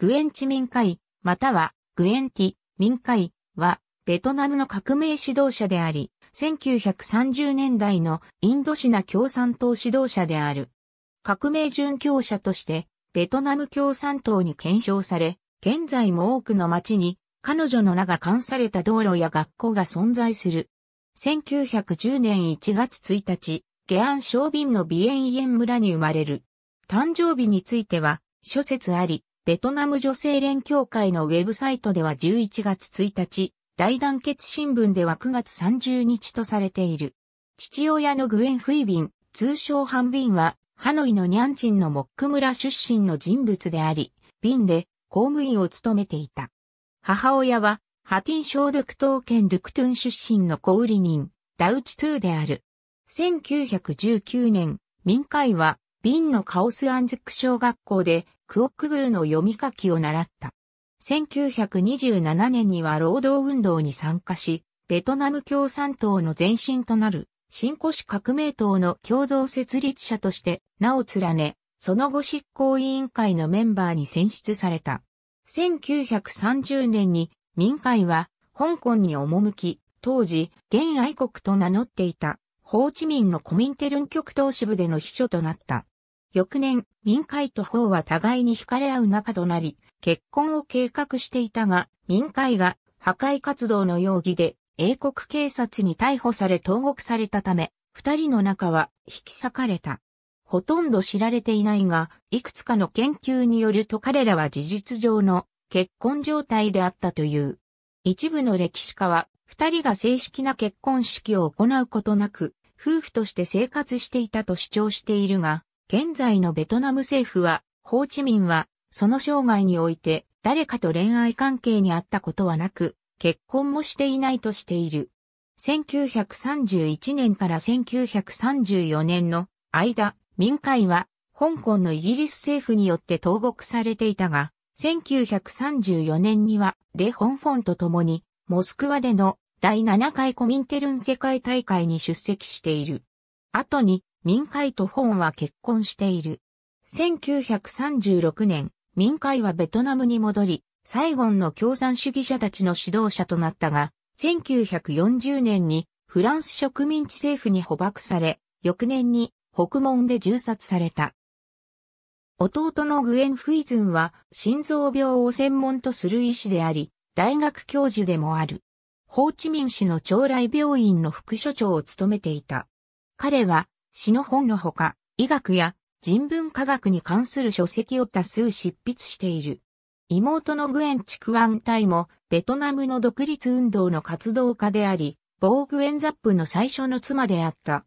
グエンチ民会、またはグエンティ民会は、ベトナムの革命指導者であり、1930年代のインドシナ共産党指導者である。革命殉教者として、ベトナム共産党に検証され、現在も多くの町に彼女の名が冠された道路や学校が存在する。1910年1月1日、下安小便のビエンイエン村に生まれる。誕生日については諸説あり、ベトナム女性連協会のウェブサイトでは11月1日、大団結新聞では9月30日とされている。父親のグエン・フイビン、通称ハンビンは、ハノイのニャンチンのモック村出身の人物であり、ビンで公務員を務めていた。母親は、ハティンショウ・ドクトケン・ドゥクトゥン出身の小売人、ダウチトゥーである。1919年、民会は、ビンのカオスアンズク小学校でクオックグーの読み書きを習った。1927年には労働運動に参加し、ベトナム共産党の前身となる新古市革命党の共同設立者として名を連ね、その後執行委員会のメンバーに選出された。1930年に民会は香港に赴き、当時、現愛国と名乗っていた、ホーチミンのコミンテルン極東支部での秘書となった。翌年、民会と法は互いに惹かれ合う仲となり、結婚を計画していたが、民会が破壊活動の容疑で英国警察に逮捕され投獄されたため、二人の仲は引き裂かれた。ほとんど知られていないが、いくつかの研究によると彼らは事実上の結婚状態であったという。一部の歴史家は、二人が正式な結婚式を行うことなく、夫婦として生活していたと主張しているが、現在のベトナム政府は、ホーチミンは、その生涯において、誰かと恋愛関係にあったことはなく、結婚もしていないとしている。1931年から1934年の間、民会は、香港のイギリス政府によって投獄されていたが、1934年には、レ・ホンフォンと共に、モスクワでの第7回コミンテルン世界大会に出席している。後に、民会と本は結婚している。1936年、民会はベトナムに戻り、サイゴンの共産主義者たちの指導者となったが、1940年にフランス植民地政府に捕獲され、翌年に北門で銃殺された。弟のグエン・フイズンは心臓病を専門とする医師であり、大学教授でもある。ホーチミン市の長来病院の副所長を務めていた。彼は詩の本のほか、医学や人文科学に関する書籍を多数執筆している。妹のグエン・チクワン隊も、ベトナムの独立運動の活動家であり、ボーグエンザップの最初の妻であった。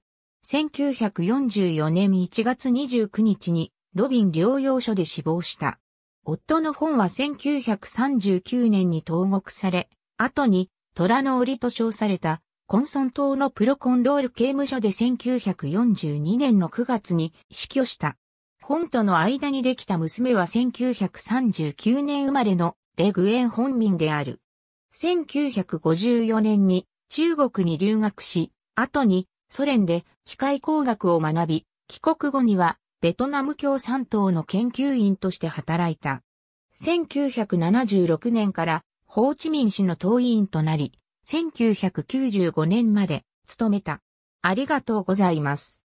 1944年1月29日に、ロビン療養所で死亡した。夫の本は1939年に投獄され、後に、虎の檻と称されたコンソン島のプロコンドール刑務所で1942年の9月に死去した。本との間にできた娘は1939年生まれのレグエン本民である。1954年に中国に留学し、後にソ連で機械工学を学び、帰国後にはベトナム共産党の研究員として働いた。1976年からホーチミン氏の党員となり、1995年まで勤めた。ありがとうございます。